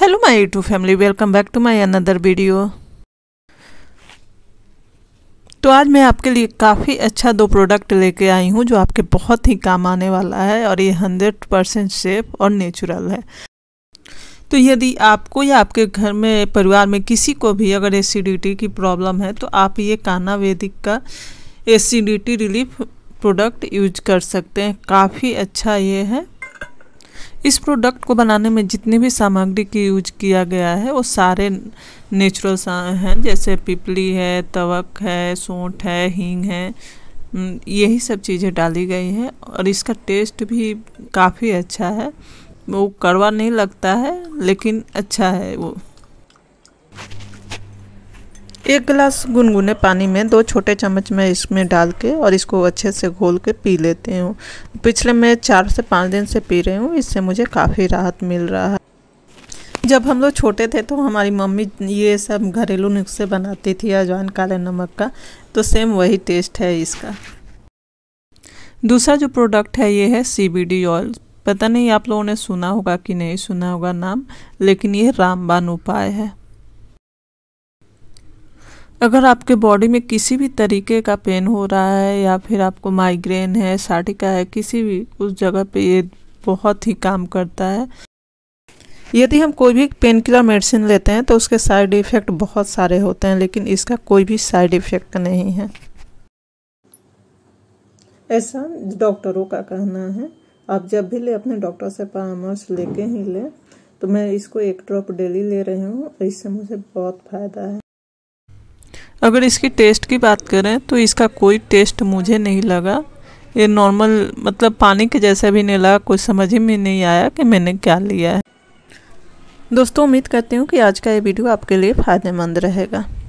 hello my YouTube family welcome back to my another video तो आज मैं आपके लिए काफ़ी अच्छा दो प्रोडक्ट लेके आई हूँ जो आपके बहुत ही काम आने वाला है और ये हंड्रेड परसेंट सेफ और नेचुरल है तो यदि आपको या आपके घर में परिवार में किसी को भी अगर एसिडिटी की प्रॉब्लम है तो आप ये काना वैदिक का एसिडिटी रिलीफ प्रोडक्ट यूज कर सकते हैं काफ़ी अच्छा ये है इस प्रोडक्ट को बनाने में जितनी भी सामग्री की यूज किया गया है वो सारे नेचुरल सा हैं जैसे पिपली है तवक है सोंठ है हींग है यही सब चीज़ें डाली गई हैं और इसका टेस्ट भी काफ़ी अच्छा है वो कड़वा नहीं लगता है लेकिन अच्छा है वो एक गिलास गुनगुने पानी में दो छोटे चम्मच में इसमें डाल के और इसको अच्छे से घोल के पी लेती हूँ पिछले मैं चार से पाँच दिन से पी रही हूँ इससे मुझे काफ़ी राहत मिल रहा है जब हम लोग छोटे थे तो हमारी मम्मी ये सब घरेलू नुस्खे बनाती थी अजवाइन काले नमक का तो सेम वही टेस्ट है इसका दूसरा जो प्रोडक्ट है ये है सी ऑयल पता नहीं आप लोगों ने सुना होगा कि नहीं सुना होगा नाम लेकिन ये रामबान उपाय है अगर आपके बॉडी में किसी भी तरीके का पेन हो रहा है या फिर आपको माइग्रेन है साटिका है किसी भी उस जगह पे ये बहुत ही काम करता है यदि हम कोई भी पेन किलर मेडिसिन लेते हैं तो उसके साइड इफ़ेक्ट बहुत सारे होते हैं लेकिन इसका कोई भी साइड इफ़ेक्ट नहीं है ऐसा डॉक्टरों का कहना है आप जब भी ले अपने डॉक्टर से परामर्श लेके ही लें तो मैं इसको एक ड्रॉप डेली ले रही हूँ इससे मुझे बहुत फ़ायदा है अगर इसकी टेस्ट की बात करें तो इसका कोई टेस्ट मुझे नहीं लगा ये नॉर्मल मतलब पानी के जैसा भी नहीं लगा कुछ समझ ही में नहीं आया कि मैंने क्या लिया है दोस्तों उम्मीद करती हूँ कि आज का ये वीडियो आपके लिए फ़ायदेमंद रहेगा